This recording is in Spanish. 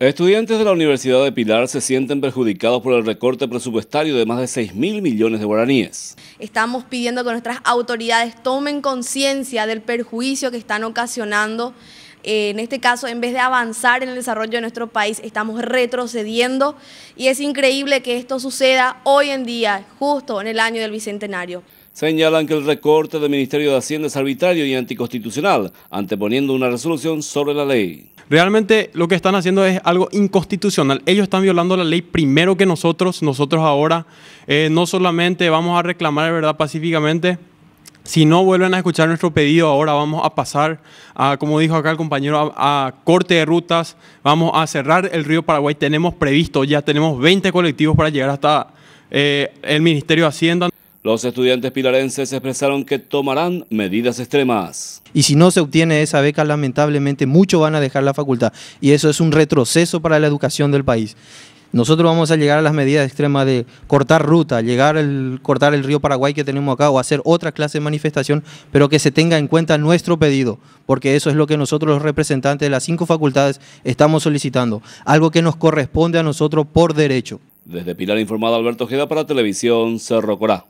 Estudiantes de la Universidad de Pilar se sienten perjudicados por el recorte presupuestario de más de 6 mil millones de guaraníes. Estamos pidiendo que nuestras autoridades tomen conciencia del perjuicio que están ocasionando. Eh, en este caso, en vez de avanzar en el desarrollo de nuestro país, estamos retrocediendo y es increíble que esto suceda hoy en día, justo en el año del Bicentenario. Señalan que el recorte del Ministerio de Hacienda es arbitrario y anticonstitucional, anteponiendo una resolución sobre la ley. Realmente lo que están haciendo es algo inconstitucional. Ellos están violando la ley primero que nosotros. Nosotros ahora eh, no solamente vamos a reclamar de verdad pacíficamente, si no vuelven a escuchar nuestro pedido, ahora vamos a pasar, a, como dijo acá el compañero, a, corte de rutas, vamos a cerrar el río Paraguay. Tenemos previsto, ya tenemos 20 colectivos para llegar hasta eh, el Ministerio de Hacienda. Los estudiantes pilarenses expresaron que tomarán medidas extremas. Y si no se obtiene esa beca, lamentablemente muchos van a dejar la facultad y eso es un retroceso para la educación del país. Nosotros vamos a llegar a las medidas extremas de cortar ruta, llegar el, cortar el río Paraguay que tenemos acá o hacer otra clase de manifestación, pero que se tenga en cuenta nuestro pedido, porque eso es lo que nosotros los representantes de las cinco facultades estamos solicitando, algo que nos corresponde a nosotros por derecho. Desde Pilar informado Alberto Geda para Televisión Cerro Corá.